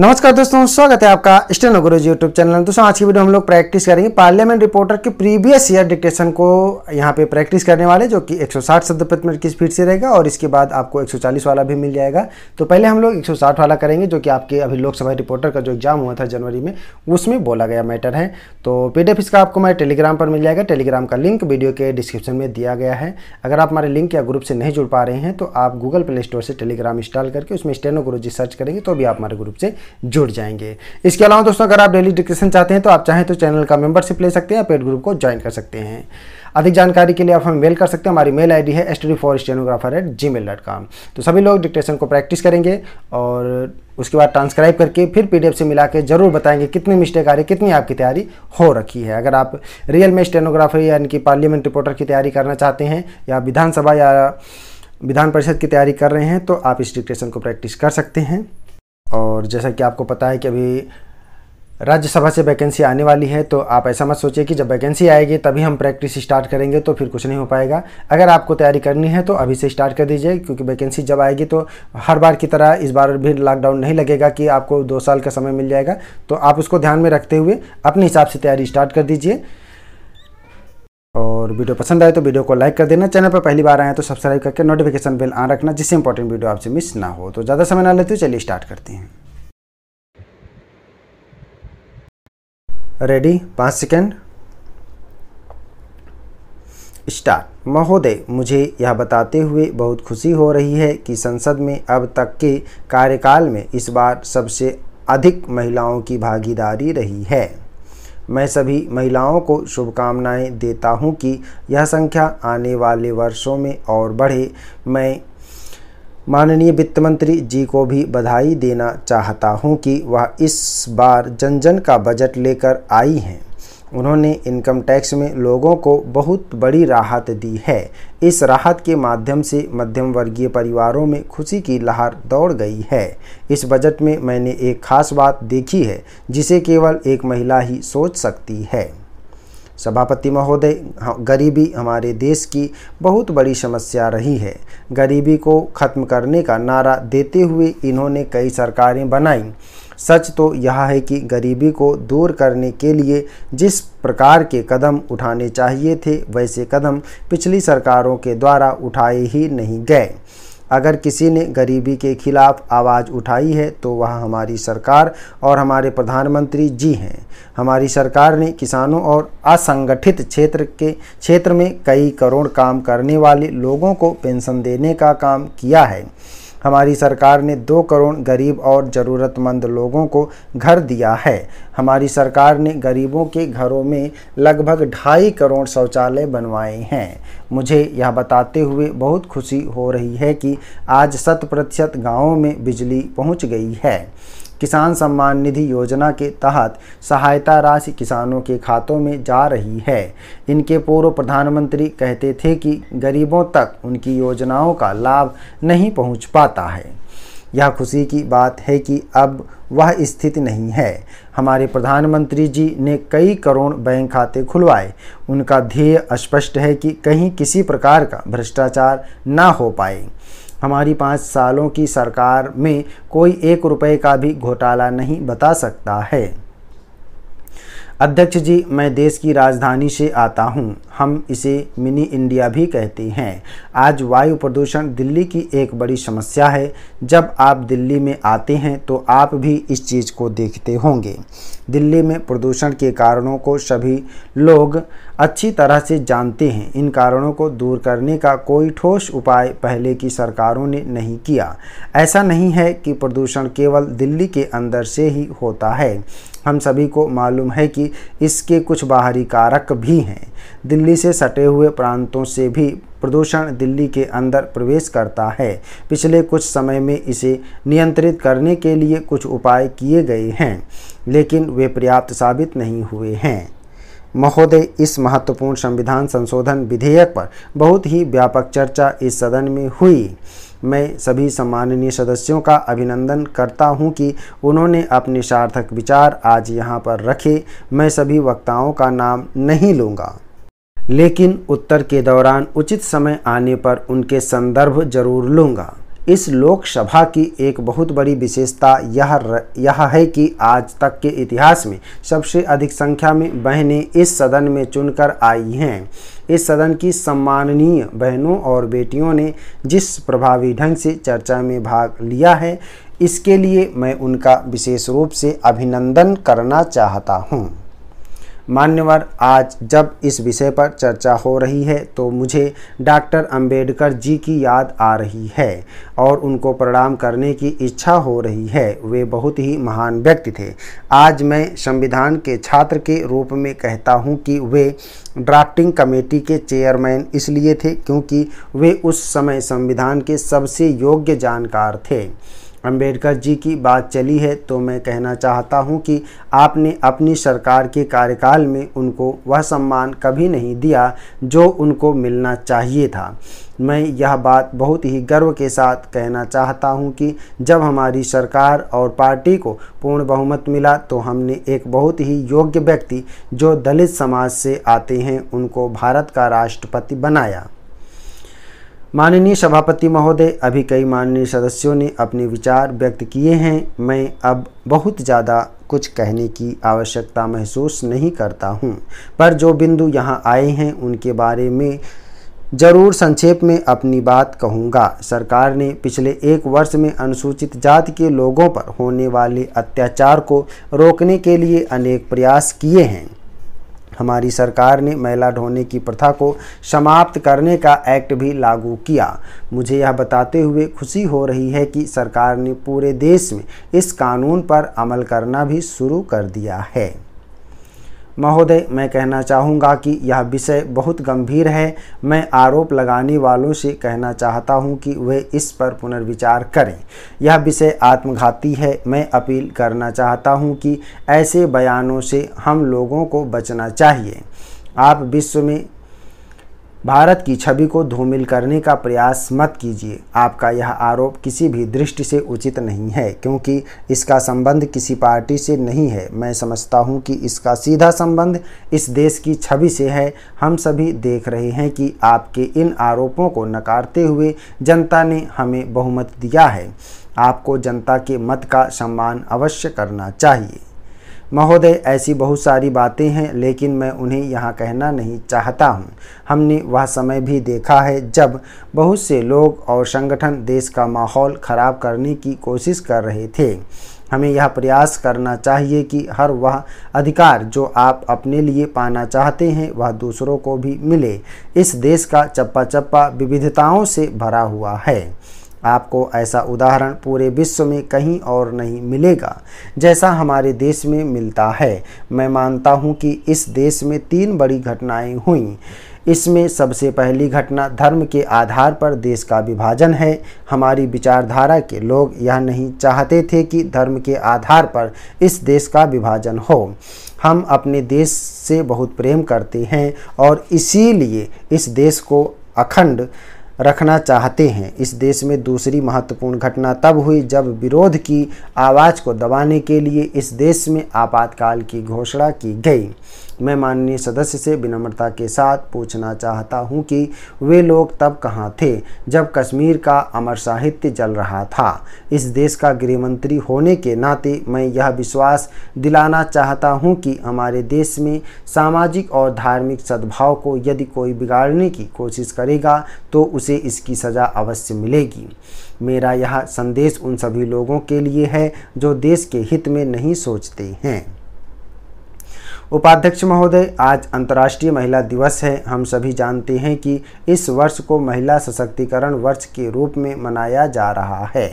नमस्कार दोस्तों स्वागत है आपका स्टेनो जी यूट्यूब चैनल में दोस्तों आज की वीडियो हम लोग प्रैक्टिस करेंगे पार्लियामेंट रिपोर्टर के प्रीवियस ईयर डिक्टेशन को यहाँ पे प्रैक्टिस करने वाले जो कि 160 शब्द प्रति मिनट की स्पीड से रहेगा और इसके बाद आपको 140 वाला भी मिल जाएगा तो पहले हम लोग एक वाला करेंगे जो कि आपके अभी लोकसभा रिपोर्टर का जो एग्जाम हुआ था जनवरी में उसमें बोला गया मैटर है तो पी इसका आपको हमारे टेलीग्राम पर मिल जाएगा टेलीग्राम का लिंक वीडियो के डिस्क्रिप्शन में दिया गया है अगर आप हमारे लिंक या ग्रुप से नहीं जुड़ पा रहे हैं तो आप गूगल प्ले स्टोर से टेलीग्राम इंस्टॉल करके उसमें स्टेनो गुरु सर्च करेंगे तो भी आप हमारे ग्रुप से जुड़ जाएंगे इसके अलावा दोस्तों अगर आप डेली डिस्क्रिप्शन चाहते हैं तो आप चाहें तो चैनल का मेंबरशिप ले सकते हैं पेड ग्रुप को ज्वाइन कर सकते हैं अधिक जानकारी के लिए आप हमें मेल कर सकते हैं हमारी मेल आईडी है S T for stenographer at Gmail dot com तो सभी लोग डिक्टेशन को प्रैक्टिस करेंगे और उसके बाद ट्रांसक्राइब करके फिर पीडीएफ से मिला के ज़रूर बताएंगे कितनी मिस्टेक आ रही कितनी आपकी तैयारी हो रखी है अगर आप रियल में स्टेनोग्राफर यानी कि पार्लियामेंट रिपोर्टर की तैयारी करना चाहते हैं या विधानसभा या विधान परिषद की तैयारी कर रहे हैं तो आप इस डिक्टेशन को प्रैक्टिस कर सकते हैं और जैसा कि आपको पता है कि अभी राज्यसभा से वैकेंसी आने वाली है तो आप ऐसा मत सोचिए कि जब वैकेंसी आएगी तभी हम प्रैक्टिस स्टार्ट करेंगे तो फिर कुछ नहीं हो पाएगा अगर आपको तैयारी करनी है तो अभी से स्टार्ट कर दीजिए क्योंकि वैकेंसी जब आएगी तो हर बार की तरह इस बार भी लॉकडाउन नहीं लगेगा कि आपको दो साल का समय मिल जाएगा तो आप उसको ध्यान में रखते हुए अपने हिसाब से तैयारी स्टार्ट कर दीजिए और वीडियो पसंद आए तो वीडियो को लाइक कर देना चैनल पर पहली बार आए तो सब्सक्राइब करके नोटिफिकेशन बिल ऑन रखना जिससे इंपॉर्टेंट वीडियो आपसे मिस ना हो तो ज़्यादा समय ना लेते हुए चलिए स्टार्ट करते हैं रेडी पाँच सेकेंड स्टार्ट महोदय मुझे यह बताते हुए बहुत खुशी हो रही है कि संसद में अब तक के कार्यकाल में इस बार सबसे अधिक महिलाओं की भागीदारी रही है मैं सभी महिलाओं को शुभकामनाएं देता हूं कि यह संख्या आने वाले वर्षों में और बढ़े मैं माननीय वित्त मंत्री जी को भी बधाई देना चाहता हूं कि वह इस बार जन जन का बजट लेकर आई हैं उन्होंने इनकम टैक्स में लोगों को बहुत बड़ी राहत दी है इस राहत के माध्यम से मध्यम वर्गीय परिवारों में खुशी की लहर दौड़ गई है इस बजट में मैंने एक खास बात देखी है जिसे केवल एक महिला ही सोच सकती है सभापति महोदय गरीबी हमारे देश की बहुत बड़ी समस्या रही है गरीबी को ख़त्म करने का नारा देते हुए इन्होंने कई सरकारें बनाईं सच तो यह है कि गरीबी को दूर करने के लिए जिस प्रकार के कदम उठाने चाहिए थे वैसे कदम पिछली सरकारों के द्वारा उठाए ही नहीं गए अगर किसी ने गरीबी के खिलाफ आवाज़ उठाई है तो वह हमारी सरकार और हमारे प्रधानमंत्री जी हैं हमारी सरकार ने किसानों और असंगठित क्षेत्र के क्षेत्र में कई करोड़ काम करने वाले लोगों को पेंशन देने का काम किया है हमारी सरकार ने दो करोड़ गरीब और ज़रूरतमंद लोगों को घर दिया है हमारी सरकार ने गरीबों के घरों में लगभग ढाई करोड़ शौचालय बनवाए हैं मुझे यह बताते हुए बहुत खुशी हो रही है कि आज शत प्रतिशत गाँवों में बिजली पहुँच गई है किसान सम्मान निधि योजना के तहत सहायता राशि किसानों के खातों में जा रही है इनके पूर्व प्रधानमंत्री कहते थे कि गरीबों तक उनकी योजनाओं का लाभ नहीं पहुंच पाता है यह खुशी की बात है कि अब वह स्थिति नहीं है हमारे प्रधानमंत्री जी ने कई करोड़ बैंक खाते खुलवाए उनका ध्येय स्पष्ट है कि कहीं किसी प्रकार का भ्रष्टाचार ना हो पाए हमारी पाँच सालों की सरकार में कोई एक रुपए का भी घोटाला नहीं बता सकता है अध्यक्ष जी मैं देश की राजधानी से आता हूं। हम इसे मिनी इंडिया भी कहते हैं आज वायु प्रदूषण दिल्ली की एक बड़ी समस्या है जब आप दिल्ली में आते हैं तो आप भी इस चीज़ को देखते होंगे दिल्ली में प्रदूषण के कारणों को सभी लोग अच्छी तरह से जानते हैं इन कारणों को दूर करने का कोई ठोस उपाय पहले की सरकारों ने नहीं किया ऐसा नहीं है कि प्रदूषण केवल दिल्ली के अंदर से ही होता है हम सभी को मालूम है कि इसके कुछ बाहरी कारक भी हैं दिल्ली से सटे हुए प्रांतों से भी प्रदूषण दिल्ली के अंदर प्रवेश करता है पिछले कुछ समय में इसे नियंत्रित करने के लिए कुछ उपाय किए गए हैं लेकिन वे पर्याप्त साबित नहीं हुए हैं महोदय इस महत्वपूर्ण संविधान संशोधन विधेयक पर बहुत ही व्यापक चर्चा इस सदन में हुई मैं सभी सम्माननीय सदस्यों का अभिनंदन करता हूं कि उन्होंने अपने सार्थक विचार आज यहां पर रखे मैं सभी वक्ताओं का नाम नहीं लूँगा लेकिन उत्तर के दौरान उचित समय आने पर उनके संदर्भ जरूर लूँगा इस लोकसभा की एक बहुत बड़ी विशेषता यह र, यह है कि आज तक के इतिहास में सबसे अधिक संख्या में बहनें इस सदन में चुनकर आई हैं इस सदन की सम्माननीय बहनों और बेटियों ने जिस प्रभावी ढंग से चर्चा में भाग लिया है इसके लिए मैं उनका विशेष रूप से अभिनंदन करना चाहता हूँ मान्यवर आज जब इस विषय पर चर्चा हो रही है तो मुझे डॉक्टर अंबेडकर जी की याद आ रही है और उनको प्रणाम करने की इच्छा हो रही है वे बहुत ही महान व्यक्ति थे आज मैं संविधान के छात्र के रूप में कहता हूँ कि वे ड्राफ्टिंग कमेटी के चेयरमैन इसलिए थे क्योंकि वे उस समय संविधान के सबसे योग्य जानकार थे अंबेडकर जी की बात चली है तो मैं कहना चाहता हूं कि आपने अपनी सरकार के कार्यकाल में उनको वह सम्मान कभी नहीं दिया जो उनको मिलना चाहिए था मैं यह बात बहुत ही गर्व के साथ कहना चाहता हूं कि जब हमारी सरकार और पार्टी को पूर्ण बहुमत मिला तो हमने एक बहुत ही योग्य व्यक्ति जो दलित समाज से आते हैं उनको भारत का राष्ट्रपति बनाया माननीय सभापति महोदय अभी कई माननीय सदस्यों ने अपने विचार व्यक्त किए हैं मैं अब बहुत ज़्यादा कुछ कहने की आवश्यकता महसूस नहीं करता हूं, पर जो बिंदु यहां आए हैं उनके बारे में जरूर संक्षेप में अपनी बात कहूंगा सरकार ने पिछले एक वर्ष में अनुसूचित जाति के लोगों पर होने वाले अत्याचार को रोकने के लिए अनेक प्रयास किए हैं हमारी सरकार ने महिला ढोने की प्रथा को समाप्त करने का एक्ट भी लागू किया मुझे यह बताते हुए खुशी हो रही है कि सरकार ने पूरे देश में इस कानून पर अमल करना भी शुरू कर दिया है महोदय मैं कहना चाहूँगा कि यह विषय बहुत गंभीर है मैं आरोप लगाने वालों से कहना चाहता हूँ कि वे इस पर पुनर्विचार करें यह विषय आत्मघाती है मैं अपील करना चाहता हूँ कि ऐसे बयानों से हम लोगों को बचना चाहिए आप विश्व में भारत की छवि को धूमिल करने का प्रयास मत कीजिए आपका यह आरोप किसी भी दृष्टि से उचित नहीं है क्योंकि इसका संबंध किसी पार्टी से नहीं है मैं समझता हूं कि इसका सीधा संबंध इस देश की छवि से है हम सभी देख रहे हैं कि आपके इन आरोपों को नकारते हुए जनता ने हमें बहुमत दिया है आपको जनता के मत का सम्मान अवश्य करना चाहिए महोदय ऐसी बहुत सारी बातें हैं लेकिन मैं उन्हें यहाँ कहना नहीं चाहता हूँ हमने वह समय भी देखा है जब बहुत से लोग और संगठन देश का माहौल ख़राब करने की कोशिश कर रहे थे हमें यह प्रयास करना चाहिए कि हर वह अधिकार जो आप अपने लिए पाना चाहते हैं वह दूसरों को भी मिले इस देश का चप्पा चप्पा विविधताओं से भरा हुआ है आपको ऐसा उदाहरण पूरे विश्व में कहीं और नहीं मिलेगा जैसा हमारे देश में मिलता है मैं मानता हूं कि इस देश में तीन बड़ी घटनाएं हुई इसमें सबसे पहली घटना धर्म के आधार पर देश का विभाजन है हमारी विचारधारा के लोग यह नहीं चाहते थे कि धर्म के आधार पर इस देश का विभाजन हो हम अपने देश से बहुत प्रेम करते हैं और इसीलिए इस देश को अखंड रखना चाहते हैं इस देश में दूसरी महत्वपूर्ण घटना तब हुई जब विरोध की आवाज़ को दबाने के लिए इस देश में आपातकाल की घोषणा की गई मैं माननीय सदस्य से विनम्रता के साथ पूछना चाहता हूं कि वे लोग तब कहाँ थे जब कश्मीर का अमर साहित्य जल रहा था इस देश का गृहमंत्री होने के नाते मैं यह विश्वास दिलाना चाहता हूं कि हमारे देश में सामाजिक और धार्मिक सद्भाव को यदि कोई बिगाड़ने की कोशिश करेगा तो उसे इसकी सज़ा अवश्य मिलेगी मेरा यह संदेश उन सभी लोगों के लिए है जो देश के हित में नहीं सोचते हैं उपाध्यक्ष महोदय आज अंतर्राष्ट्रीय महिला दिवस है हम सभी जानते हैं कि इस वर्ष को महिला सशक्तिकरण वर्ष के रूप में मनाया जा रहा है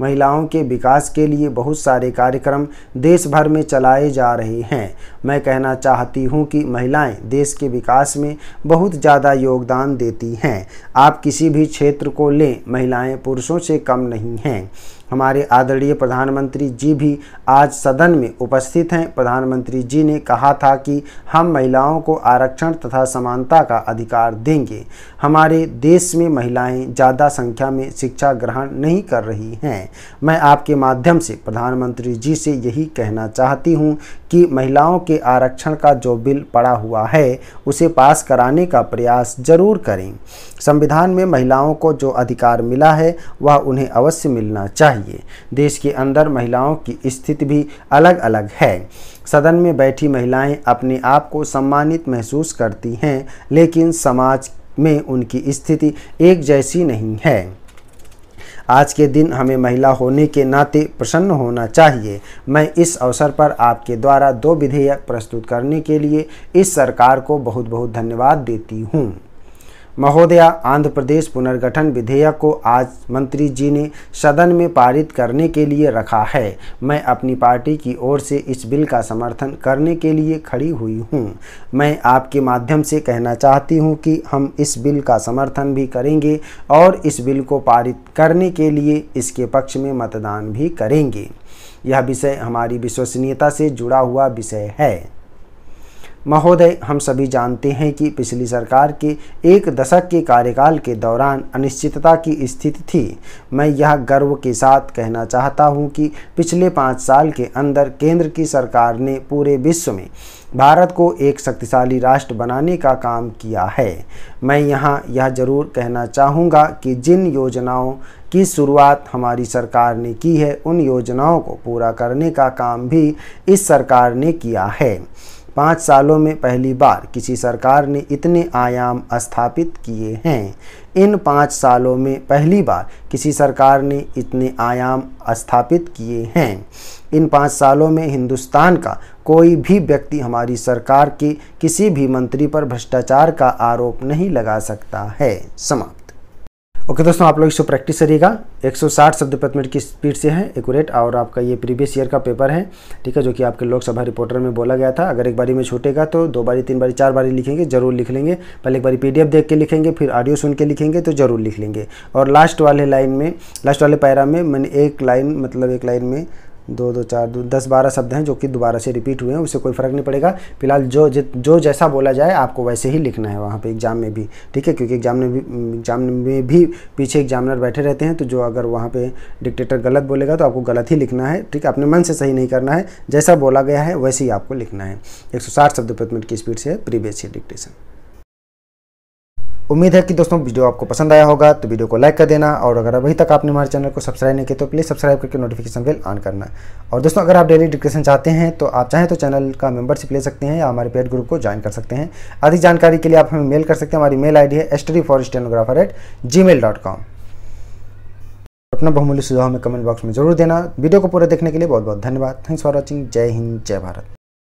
महिलाओं के विकास के लिए बहुत सारे कार्यक्रम देश भर में चलाए जा रहे हैं मैं कहना चाहती हूं कि महिलाएं देश के विकास में बहुत ज़्यादा योगदान देती हैं आप किसी भी क्षेत्र को लें महिलाएं पुरुषों से कम नहीं हैं हमारे आदरणीय प्रधानमंत्री जी भी आज सदन में उपस्थित हैं प्रधानमंत्री जी ने कहा था कि हम महिलाओं को आरक्षण तथा समानता का अधिकार देंगे हमारे देश में महिलाएं ज़्यादा संख्या में शिक्षा ग्रहण नहीं कर रही हैं मैं आपके माध्यम से प्रधानमंत्री जी से यही कहना चाहती हूँ कि महिलाओं के आरक्षण का जो बिल पड़ा हुआ है उसे पास कराने का प्रयास जरूर करें संविधान में महिलाओं को जो अधिकार मिला है वह उन्हें अवश्य मिलना चाहिए देश के अंदर महिलाओं की स्थिति भी अलग अलग है सदन में बैठी महिलाएं अपने आप को सम्मानित महसूस करती हैं लेकिन समाज में उनकी स्थिति एक जैसी नहीं है आज के दिन हमें महिला होने के नाते प्रसन्न होना चाहिए मैं इस अवसर पर आपके द्वारा दो विधेयक प्रस्तुत करने के लिए इस सरकार को बहुत बहुत धन्यवाद देती हूँ महोदया आंध्र प्रदेश पुनर्गठन विधेयक को आज मंत्री जी ने सदन में पारित करने के लिए रखा है मैं अपनी पार्टी की ओर से इस बिल का समर्थन करने के लिए खड़ी हुई हूँ मैं आपके माध्यम से कहना चाहती हूँ कि हम इस बिल का समर्थन भी करेंगे और इस बिल को पारित करने के लिए इसके पक्ष में मतदान भी करेंगे यह विषय हमारी विश्वसनीयता से जुड़ा हुआ विषय है महोदय हम सभी जानते हैं कि पिछली सरकार के एक दशक के कार्यकाल के दौरान अनिश्चितता की स्थिति थी मैं यह गर्व के साथ कहना चाहता हूं कि पिछले पाँच साल के अंदर केंद्र की सरकार ने पूरे विश्व में भारत को एक शक्तिशाली राष्ट्र बनाने का काम किया है मैं यहाँ यह जरूर कहना चाहूँगा कि जिन योजनाओं की शुरुआत हमारी सरकार ने की है उन योजनाओं को पूरा करने का काम भी इस सरकार ने किया है पाँच सालों में पहली बार किसी सरकार ने इतने आयाम स्थापित किए हैं इन पाँच सालों में पहली बार किसी सरकार ने इतने आयाम स्थापित किए हैं इन पाँच सालों में हिंदुस्तान का कोई भी व्यक्ति हमारी सरकार के किसी भी मंत्री पर भ्रष्टाचार का आरोप नहीं लगा सकता है समाप्त ओके दोस्तों आप लोग इसको प्रैक्टिस करिएगा 160 शब्द प्रति मिनट की स्पीड से है एक्यूरेट और आपका ये प्रीवियस ईयर का पेपर है ठीक है जो कि आपके लोकसभा रिपोर्टर में बोला गया था अगर एक बारी में छूटेगा तो दो बारी तीन बारी चार बारी लिखेंगे जरूर लिख लेंगे पहले एक बारी पीडीएफ देख के लिखेंगे फिर ऑडियो सुन के लिखेंगे तो जरूर लिख लेंगे और लास्ट वाले लाइन में लास्ट वाले पैरा में मैंने एक लाइन मतलब एक लाइन में दो दो चार दो दस बारह शब्द हैं जो कि दोबारा से रिपीट हुए हैं उससे कोई फ़र्क नहीं पड़ेगा फिलहाल जो जो जैसा बोला जाए आपको वैसे ही लिखना है वहाँ पे एग्ज़ाम में भी ठीक है क्योंकि एग्ज़ाम में भी एग्ज़ाम में भी पीछे एग्जामिनर बैठे रहते हैं तो जो अगर वहाँ पर डिक्टेटर गलत बोलेगा तो आपको गलत ही लिखना है ठीक है अपने मन से सही नहीं करना है जैसा बोला गया है वैसे ही आपको लिखना है एक शब्द प्रति मिनट की स्पीड से प्रीवियस डिक्टेशन उम्मीद है कि दोस्तों वीडियो आपको पसंद आया होगा तो वीडियो को लाइक कर देना और अगर अभी तक आपने हमारे चैनल को सब्सक्राइब नहीं किया तो प्लीज़ सब्सक्राइब करके नोटिफिकेशन बिल ऑन करना और दोस्तों अगर आप डेली डिस्क्रिप्शन चाहते हैं तो आप चाहें तो चैनल का मेंबरशिप ले सकते हैं या हमारे पेड ग्रुप को ज्वाइन कर सकते हैं अधिक जानकारी के लिए आप हमें मेल कर सकते हैं हमारी मेल आई है S T for stenographer at Gmail dot com अपना बहुमूल्य सुझाव हमें कमेंट बॉक्स में जरूर देना वीडियो को पूरा देखने के लिए बहुत बहुत धन्यवाद थैंक्स फॉर वॉचिंग जय हिंद जय भारत